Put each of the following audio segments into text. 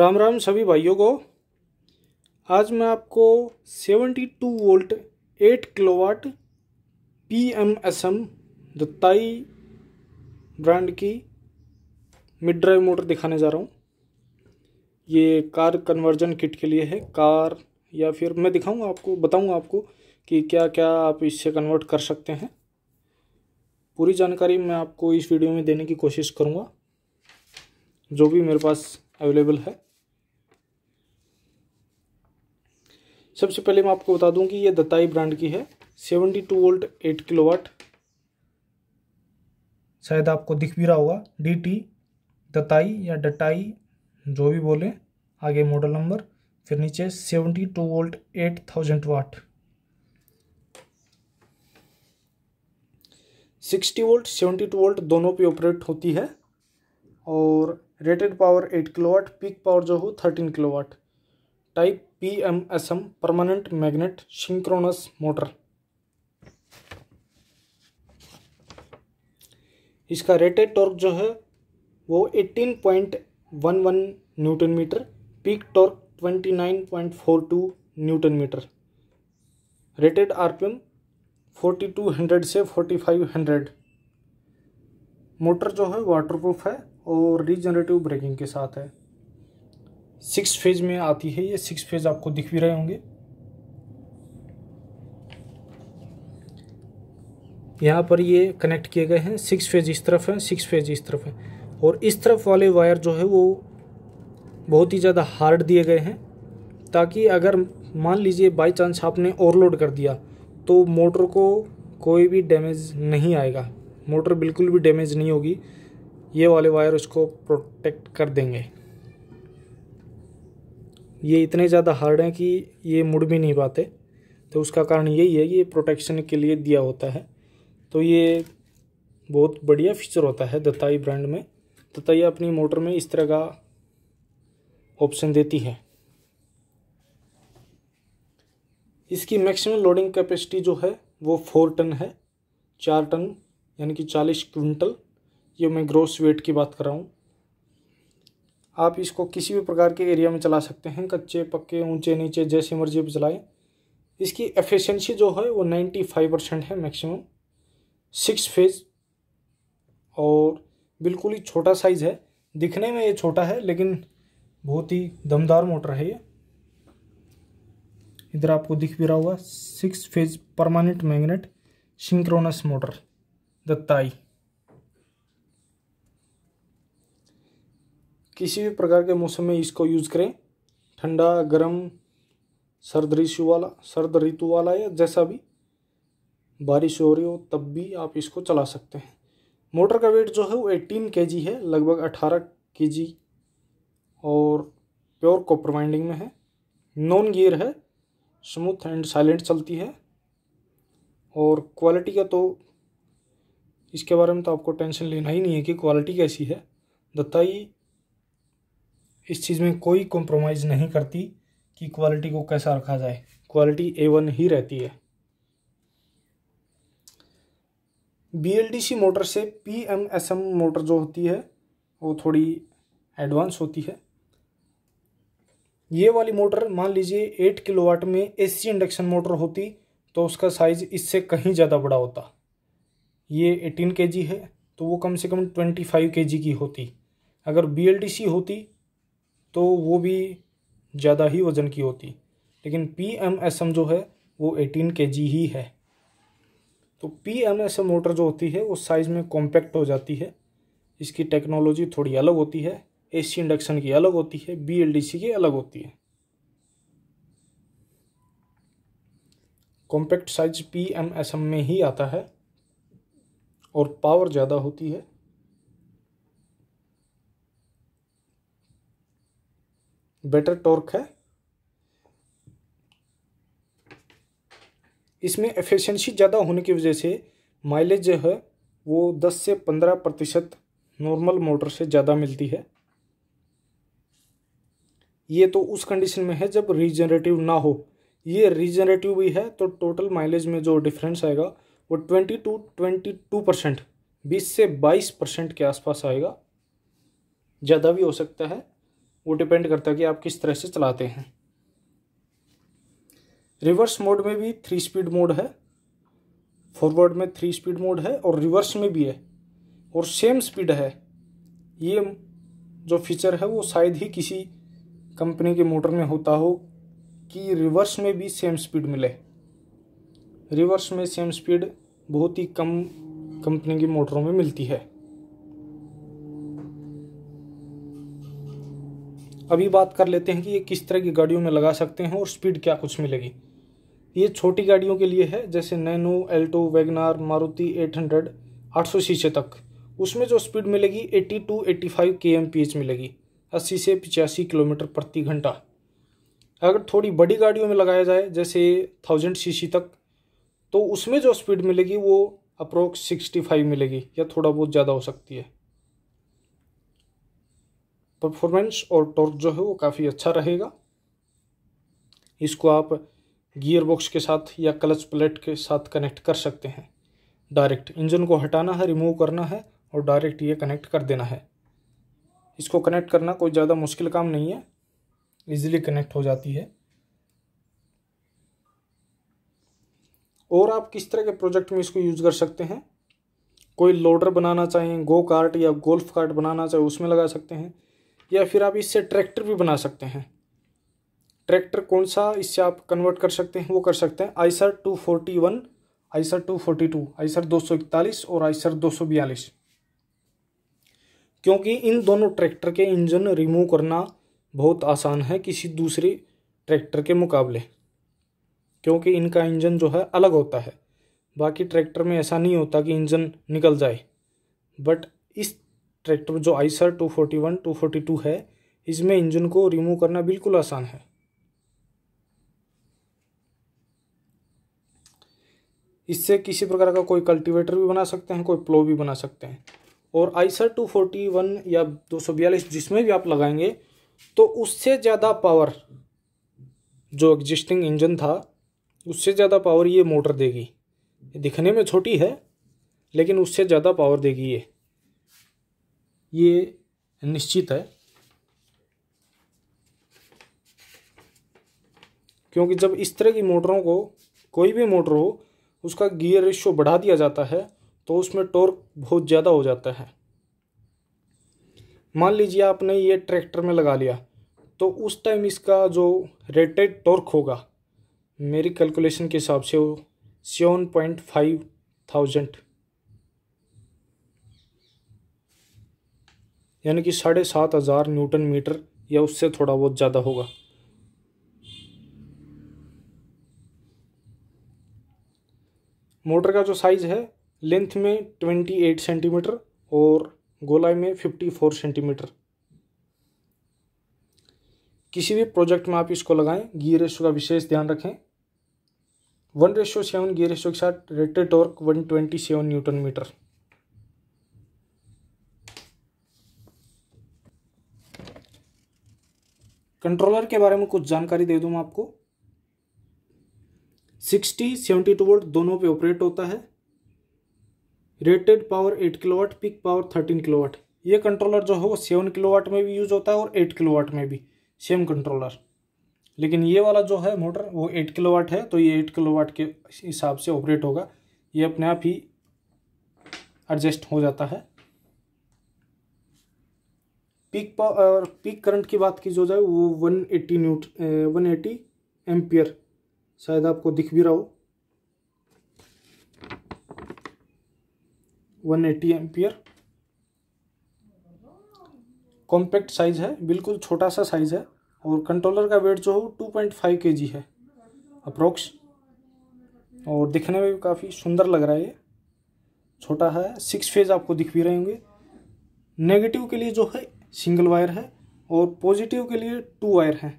राम राम सभी भाइयों को आज मैं आपको 72 volt 8 kilowatt P M S M दत्ताई ब्रांड की मिड ड्राइव मोटर दिखाने जा रहा हूँ ये कार कन्वर्जन किट के लिए है कार या फिर मैं दिखाऊंगा आपको बताऊंगा आपको कि क्या क्या आप इससे कन्वर्ट कर सकते हैं पूरी जानकारी मैं आपको इस वीडियो में देने की कोशिश करूँगा जो भी मेरे पास अवेलेबल है सबसे पहले मैं आपको बता दूं कि ये दत्ताई ब्रांड की है 72 वोल्ट किलो किलोवाट शायद आपको दिख भी रहा होगा डी टी दताई या डटाई जो भी बोले आगे मॉडल नंबर फिर नीचे 72 volt thousand watt sixty volt seventy two volt दोनों पे ऑपरेट होती है और rated power kilo watt peak power जो हो kilo watt type P M S M permanent magnet synchronous motor इसका रेटेड टॉर्क जो है वो point one one newton metre peak torque twenty nine point four two newton metre rated RPM hundred से forty five hundred motor जो है water proof है और regenerative braking के साथ है सिक्स फेज में आती है ये सिक्स फेज आपको दिख भी रहे होंगे यहाँ पर ये कनेक्ट किए गए हैं सिक्स फेज इस तरफ है सिक्स फेज इस तरफ है और इस तरफ वाले वायर जो है वो बहुत ही ज़्यादा हार्ड दिए गए हैं ताकि अगर मान लीजिए बाई चांस आपने ओवरलोड कर दिया तो मोटर को कोई भी डैमेज नहीं आएगा मोटर बिल्कुल भी डैमेज नहीं होगी ये वाले वायर उसको प्रोटेक्ट कर देंगे ये इतने ज़्यादा हार्ड हैं कि ये मुड़ भी नहीं पाते तो उसका कारण यही है ये प्रोटेक्शन के लिए दिया होता है तो ये बहुत बढ़िया फीचर होता है दत्ताई ब्रांड में दत्ताई अपनी मोटर में इस तरह का ऑप्शन देती है इसकी मैक्सिमम लोडिंग कैपेसिटी जो है वो फोर टन है चार टन यानी कि चालीस क्विंटल ये मैं ग्रोस वेट की बात कर रहा हूँ आप इसको किसी भी प्रकार के एरिया में चला सकते हैं कच्चे पक्के ऊंचे नीचे जैसे मर्जी आप चलाएँ इसकी एफिशिएंसी जो है वो नाइन्टी फाइव परसेंट है मैक्सिमम सिक्स फेज और बिल्कुल ही छोटा साइज़ है दिखने में ये छोटा है लेकिन बहुत ही दमदार मोटर है ये इधर आपको दिख भी रहा होगा six phase permanent magnet synchronous motor दत्ताई किसी भी प्रकार के मौसम में इसको यूज़ करें ठंडा गर्म सर्द ऋषु वाला सर्द ऋतु वाला या जैसा भी बारिश हो रही हो तब भी आप इसको चला सकते हैं मोटर का वेट जो है वो एटीन के है लगभग अठारह के और प्योर कॉपर वाइंडिंग में है नॉन गियर है स्मूथ एंड साइलेंट चलती है और क्वालिटी का तो इसके बारे में तो आपको टेंशन लेना ही नहीं है कि क्वालिटी कैसी है दत्ताई इस चीज़ में कोई कॉम्प्रोमाइज़ नहीं करती कि क्वालिटी को कैसा रखा जाए क्वालिटी ए वन ही रहती है बी मोटर से P M S M motor जो होती है वो थोड़ी एडवांस होती है ये वाली मोटर मान लीजिए एट किलोवाट में एसी इंडक्शन मोटर होती तो उसका साइज़ इससे कहीं ज़्यादा बड़ा होता ये एटीन के है तो वो कम से कम ट्वेंटी फाइव के की होती अगर बी होती तो वो भी ज़्यादा ही वज़न की होती लेकिन पी एम एस एम जो है वो एटीन के जी ही है तो P M S M motor जो होती है वो साइज़ में कॉम्पैक्ट हो जाती है इसकी टेक्नोलॉजी थोड़ी अलग होती है ए सी इंडक्शन की अलग होती है बी एल डी सी की अलग होती है compact size P M S M में ही आता है और पावर ज़्यादा होती है बेटर टॉर्क है इसमें एफिशिएंसी ज़्यादा होने की वजह से माइलेज जो है वो 10 से 15 प्रतिशत नॉर्मल मोटर से ज़्यादा मिलती है ये तो उस कंडीशन में है जब रीजनरेटिव ना हो ये रीजनरेटिव भी है तो टोटल माइलेज में जो डिफरेंस आएगा वो twenty two twenty two percent बीस से बाईस परसेंट के आसपास आएगा ज़्यादा भी हो सकता है वो डिपेंड करता है कि आप किस तरह से चलाते हैं रिवर्स मोड में भी थ्री स्पीड मोड है फॉरवर्ड में थ्री स्पीड मोड है और रिवर्स में भी है और सेम स्पीड है ये जो फीचर है वो शायद ही किसी कंपनी के मोटर में होता हो कि रिवर्स में भी सेम स्पीड मिले रिवर्स में सेम स्पीड बहुत ही कम कंपनी की मोटरों में मिलती है अभी बात कर लेते हैं कि ये किस तरह की गाड़ियों में लगा सकते हैं और स्पीड क्या कुछ मिलेगी ये छोटी गाड़ियों के लिए है जैसे nano Alto WagonR Maruti 800 hundred शीशे तक उसमें जो स्पीड मिलेगी एट्टी टू फाइव के एम पी एच मिलेगी अस्सी से पिचासी किलोमीटर प्रति घंटा अगर थोड़ी बड़ी गाड़ियों में लगाया जाए जैसे थाउजेंड सी तक तो उसमें जो स्पीड मिलेगी वो अप्रोक्स 65 मिलेगी या थोड़ा बहुत ज़्यादा हो सकती है परफॉर्मेंस और टॉर्क जो है वो काफ़ी अच्छा रहेगा इसको आप गियर बॉक्स के साथ या क्लच प्लेट के साथ कनेक्ट कर सकते हैं डायरेक्ट इंजन को हटाना है रिमूव करना है और डायरेक्ट ये कनेक्ट कर देना है इसको कनेक्ट करना कोई ज़्यादा मुश्किल काम नहीं है इजीली कनेक्ट हो जाती है और आप किस तरह के प्रोजेक्ट में इसको यूज़ कर सकते हैं कोई लोडर बनाना चाहें गो कार्ट या गोल्फ कार्ट बनाना चाहें उसमें लगा सकते हैं या फिर आप इससे ट्रैक्टर भी बना सकते हैं ट्रैक्टर कौन सा इससे आप कन्वर्ट कर सकते हैं वो कर सकते हैं Eicher two forty one Eicher two forty two Eicher दो सौ इकतालीस और आईसर दो सौ बयालीस क्योंकि इन दोनों ट्रैक्टर के इंजन रिमूव करना बहुत आसान है किसी दूसरे ट्रैक्टर के मुकाबले क्योंकि इनका इंजन जो है अलग होता है बाकी ट्रैक्टर में ऐसा नहीं होता कि इंजन निकल जाए बट इस ट्रैक्टर जो Eicher two forty one two forty two है इसमें इंजन को रिमूव करना बिल्कुल आसान है इससे किसी प्रकार का कोई कल्टीवेटर भी बना सकते हैं कोई प्लो भी बना सकते हैं और आईसर टू फोर्टी वन या दो सौ बयालीस जिसमें भी आप लगाएंगे तो उससे ज़्यादा पावर जो एग्जिस्टिंग इंजन था उससे ज़्यादा पावर ये मोटर देगी दिखने में छोटी है लेकिन उससे ज़्यादा पावर देगी ये ये निश्चित है क्योंकि जब इस तरह की मोटरों को कोई भी मोटर हो उसका गियर रेशो बढ़ा दिया जाता है तो उसमें टॉर्क बहुत ज़्यादा हो जाता है मान लीजिए आपने ये ट्रैक्टर में लगा लिया तो उस टाइम इसका जो रेटेड टॉर्क होगा मेरी कैलकुलेशन के हिसाब से वो सेवन पॉइंट फाइव थाउजेंड यानी कि साढ़े सात हज़ार न्यूटन मीटर या उससे थोड़ा बहुत ज़्यादा होगा मोटर का जो साइज़ है लेंथ में ट्वेंटी एट सेंटीमीटर और गोलाई में फिफ्टी फोर सेंटीमीटर किसी भी प्रोजेक्ट में आप इसको लगाएं गियर रेशो का विशेष ध्यान रखें one ratio seven gear ratio के साथ rated torque one twenty seven newton metre controller के बारे में कुछ जानकारी दे दूँ आपको सिक्सटी सेवेंटी टू वोल्ट दोनों पे ऑपरेट होता है rated power eight kilowatt peak power thirteen kilowatt ये कंट्रोलर जो है वो सेवन किलोवाट में भी यूज़ होता है और एट किलोवाट में भी सेम कंट्रोलर लेकिन ये वाला जो है मोटर वो एट किलोवाट है तो ये एट किलोवाट के हिसाब से ऑपरेट होगा ये अपने आप ही एडजस्ट हो जाता है पीक पावर पीक करंट की बात की जो जाए वो 180 एट्टी न्यूट वन एटी एम्पियर शायद आपको दिख भी रहा हो 180 एट्टी एम्पियर कॉम्पैक्ट साइज है बिल्कुल छोटा सा साइज है और कंट्रोलर का वेट जो हो 2.5 पॉइंट है अप्रोक्स और दिखने में भी काफ़ी सुंदर लग रहा है ये छोटा है सिक्स फेज आपको दिख भी रहे होंगे नेगेटिव के लिए जो है सिंगल वायर है और पॉजिटिव के लिए टू वायर है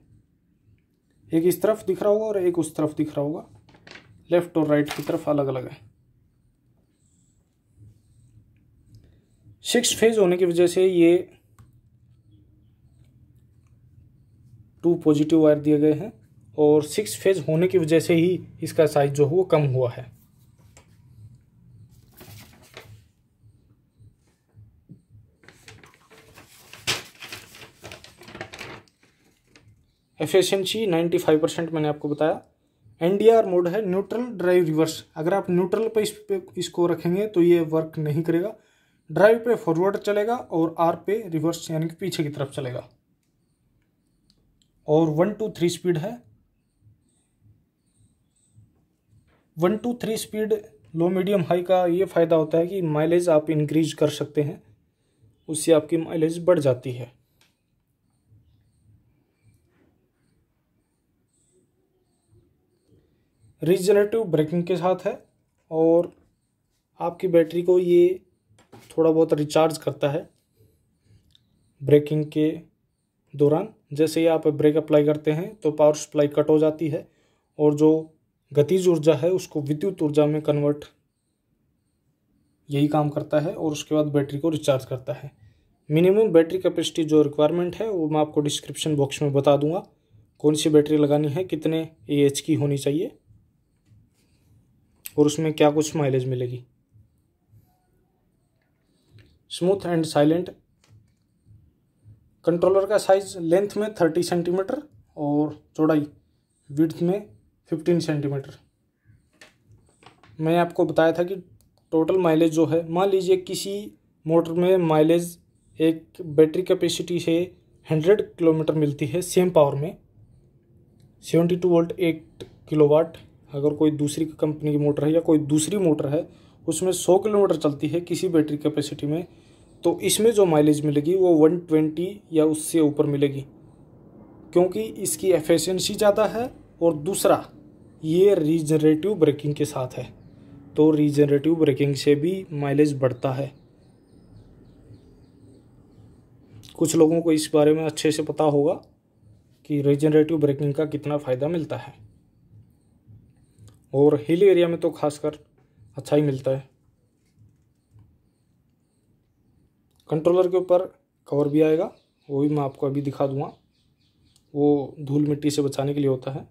एक इस तरफ दिख रहा होगा और एक उस तरफ दिख रहा होगा लेफ्ट और राइट की तरफ अलग अलग है सिक्स फेज होने की वजह से ये टू पॉजिटिव वायर दिए गए हैं और सिक्स फेज होने की वजह से ही इसका साइज जो है वो कम हुआ है एफिशिएंसी 95 परसेंट मैंने आपको बताया एनडीआर मोड है न्यूट्रल ड्राइव रिवर्स अगर आप न्यूट्रल पर इस पे इसको रखेंगे तो ये वर्क नहीं करेगा ड्राइव पे फॉरवर्ड चलेगा और आर पे रिवर्स यानी कि पीछे की तरफ चलेगा और वन टू थ्री स्पीड है one two three speed low medium high का ये फ़ायदा होता है कि माइलेज आप इंक्रीज कर सकते हैं उससे आपकी माइलेज बढ़ जाती है रिजनरेटिव ब्रेकिंग के साथ है और आपकी बैटरी को ये थोड़ा बहुत रिचार्ज करता है ब्रेकिंग के दौरान जैसे ही आप ब्रेक अप्लाई करते हैं तो पावर सप्लाई कट हो जाती है और जो गतिज ऊर्जा है उसको विद्युत ऊर्जा में कन्वर्ट यही काम करता है और उसके बाद बैटरी को रिचार्ज करता है मिनिमम बैटरी कैपेसिटी जो रिक्वायरमेंट है वो मैं आपको डिस्क्रिप्शन बॉक्स में बता दूंगा कौन सी बैटरी लगानी है कितने ए की होनी चाहिए और उसमें क्या कुछ माइलेज मिलेगी स्मूथ एंड साइलेंट कंट्रोलर का साइज लेंथ में थर्टी सेंटीमीटर और चौड़ाई विड्थ में फिफ्टीन सेंटीमीटर मैंने आपको बताया था कि टोटल माइलेज जो है मान लीजिए किसी मोटर में माइलेज एक बैटरी कैपेसिटी से हंड्रेड किलोमीटर मिलती है सेम पावर में seventy two volt eight kilowatt अगर कोई दूसरी कंपनी की मोटर है या कोई दूसरी मोटर है उसमें सौ किलोमीटर चलती है किसी बैटरी कैपेसिटी में तो इसमें जो माइलेज मिलेगी वो वन ट्वेंटी या उससे ऊपर मिलेगी क्योंकि इसकी एफिशिएंसी ज़्यादा है और दूसरा ये रीजनरेटिव ब्रेकिंग के साथ है तो रीजनरेटिव ब्रेकिंग से भी माइलेज बढ़ता है कुछ लोगों को इस बारे में अच्छे से पता होगा कि रीजनरेटिव ब्रेकिंग का कितना फ़ायदा मिलता है और हिल एरिया में तो खासकर अच्छा ही मिलता है कंट्रोलर के ऊपर कवर भी आएगा वो भी मैं आपको अभी दिखा दूंगा वो धूल मिट्टी से बचाने के लिए होता है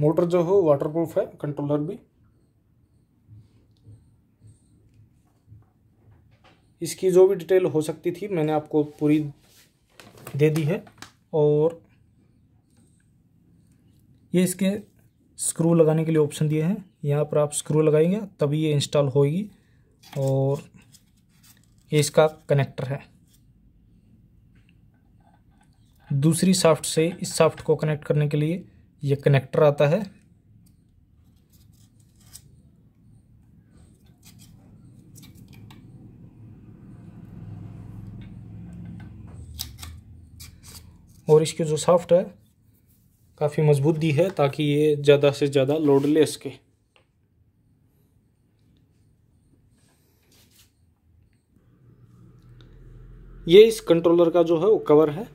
मोटर जो हो वाटरप्रूफ है कंट्रोलर भी इसकी जो भी डिटेल हो सकती थी मैंने आपको पूरी दे दी है और ये इसके स्क्रू लगाने के लिए ऑप्शन दिए हैं यहाँ पर आप स्क्रू लगाएंगे तभी ये इंस्टॉल होगी और ये इसका कनेक्टर है दूसरी साफ्ट से इस साफ्ट को कनेक्ट करने के लिए ये कनेक्टर आता है और इसकी जो साफ्ट है काफ़ी मजबूत दी है ताकि ये ज़्यादा से ज़्यादा लोड ले सके ये इस कंट्रोलर का जो है वो कवर है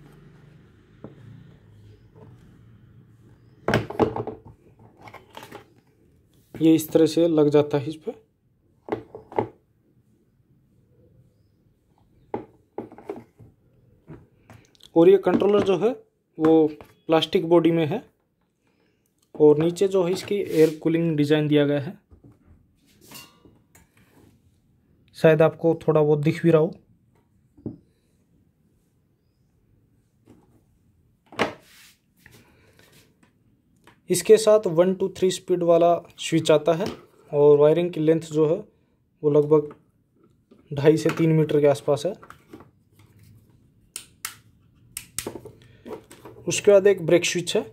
ये इस तरह से लग जाता है इस पर और ये कंट्रोलर जो है वो प्लास्टिक बॉडी में है और नीचे जो है इसकी एयर कूलिंग डिज़ाइन दिया गया है शायद आपको थोड़ा बहुत दिख भी रहा हो इसके साथ वन टू थ्री स्पीड वाला स्विच आता है और वायरिंग की लेंथ जो है वो लगभग ढाई से तीन मीटर के आसपास है उसके बाद एक ब्रेक स्विच है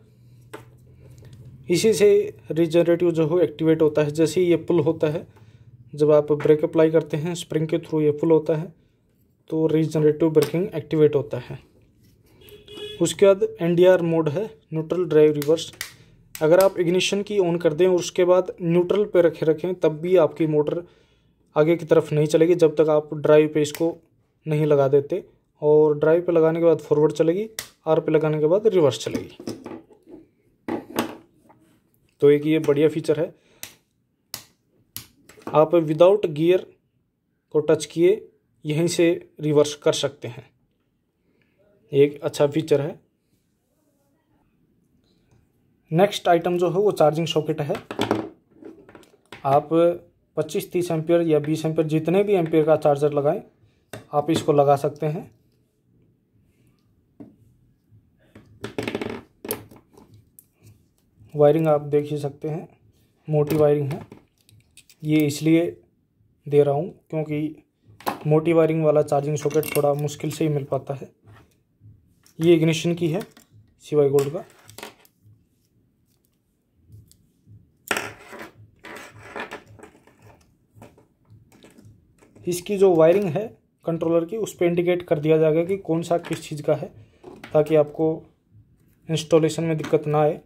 इसी से रिजनरेटिव जो हो एक्टिवेट होता है जैसे ये पुल होता है जब आप ब्रेक अप्लाई करते हैं स्प्रिंग के थ्रू ये पुल होता है तो रिजनरेटिव ब्रेकिंग एक्टिवेट होता है उसके बाद एन मोड है न्यूट्रल ड्राइव रिवर्स अगर आप इग्निशन की ऑन कर दें और उसके बाद न्यूट्रल पे रखे रखें तब भी आपकी मोटर आगे की तरफ नहीं चलेगी जब तक आप ड्राइव पे इसको नहीं लगा देते और ड्राइव पे लगाने के बाद फॉरवर्ड चलेगी आर पे लगाने के बाद रिवर्स चलेगी तो एक ये बढ़िया फीचर है आप विदाउट गियर को टच किए यहीं से रिवर्स कर सकते हैं एक अच्छा फीचर है नेक्स्ट आइटम जो है वो चार्जिंग सॉकेट है आप 25-30 एम्पियर या 20 एम्पियर जितने भी एम्पियर का चार्जर लगाएं आप इसको लगा सकते हैं वायरिंग आप देख ही सकते हैं मोटी वायरिंग है ये इसलिए दे रहा हूँ क्योंकि मोटी वायरिंग वाला चार्जिंग सॉकेट थोड़ा मुश्किल से ही मिल पाता है ये इग्निशन की है सिवाई गोल्ड का इसकी जो वायरिंग है कंट्रोलर की उस पर इंडिकेट कर दिया जाएगा कि कौन सा किस चीज़ का है ताकि आपको इंस्टॉलेशन में दिक्कत ना आए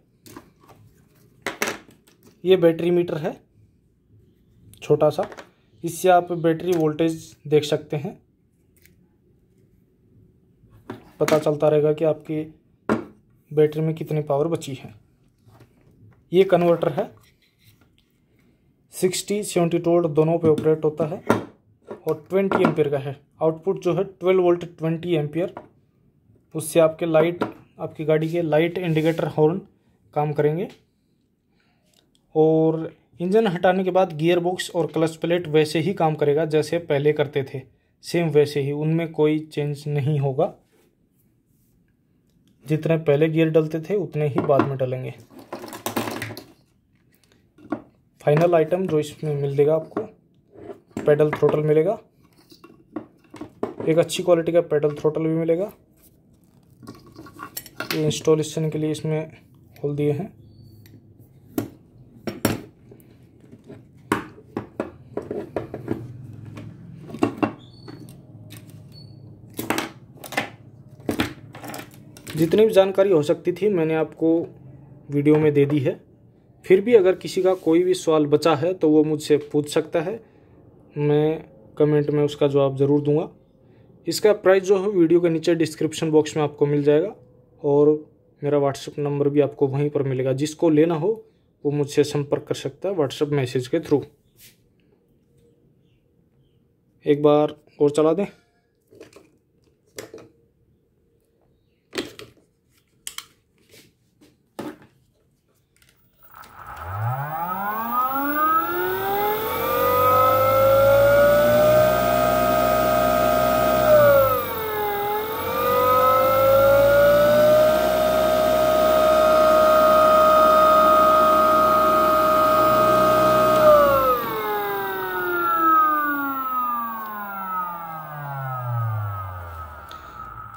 ये बैटरी मीटर है छोटा सा इससे आप बैटरी वोल्टेज देख सकते हैं पता चलता रहेगा कि आपकी बैटरी में कितनी पावर बची है ये कन्वर्टर है सिक्सटी सेवेंटी टोल्ट दोनों पे ऑपरेट होता है और ट्वेंटी एम्पियर का है आउटपुट जो है ट्वेल्व वोल्ट ट्वेंटी एम्पियर उससे आपके लाइट आपकी गाड़ी के लाइट इंडिकेटर हॉर्न काम करेंगे और इंजन हटाने के बाद गियर बॉक्स और क्लच प्लेट वैसे ही काम करेगा जैसे पहले करते थे सेम वैसे ही उनमें कोई चेंज नहीं होगा जितने पहले गियर डलते थे उतने ही बाद में डलेंगे फाइनल आइटम जो इसमें मिल देगा आपको पेडल थ्रोटल मिलेगा एक अच्छी क्वालिटी का पेडल थ्रोटल भी मिलेगा ये इंस्टॉलेशन के लिए इसमें होल दिए हैं जितनी भी जानकारी हो सकती थी मैंने आपको वीडियो में दे दी है फिर भी अगर किसी का कोई भी सवाल बचा है तो वो मुझसे पूछ सकता है मैं कमेंट में उसका जवाब ज़रूर दूंगा इसका प्राइस जो है वीडियो के नीचे डिस्क्रिप्शन बॉक्स में आपको मिल जाएगा और मेरा व्हाट्सअप नंबर भी आपको वहीं पर मिलेगा जिसको लेना हो वो मुझसे संपर्क कर सकता है व्हाट्सअप मैसेज के थ्रू एक बार और चला दें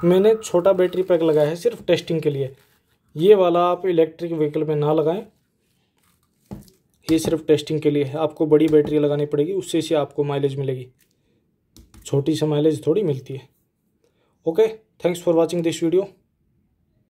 मैंने छोटा बैटरी पैक लगाया है सिर्फ टेस्टिंग के लिए ये वाला आप इलेक्ट्रिक व्हीकल में ना लगाएं ये सिर्फ टेस्टिंग के लिए है आपको बड़ी बैटरी लगानी पड़ेगी उससे से आपको माइलेज मिलेगी छोटी सी माइलेज थोड़ी मिलती है okay thanks for watching this video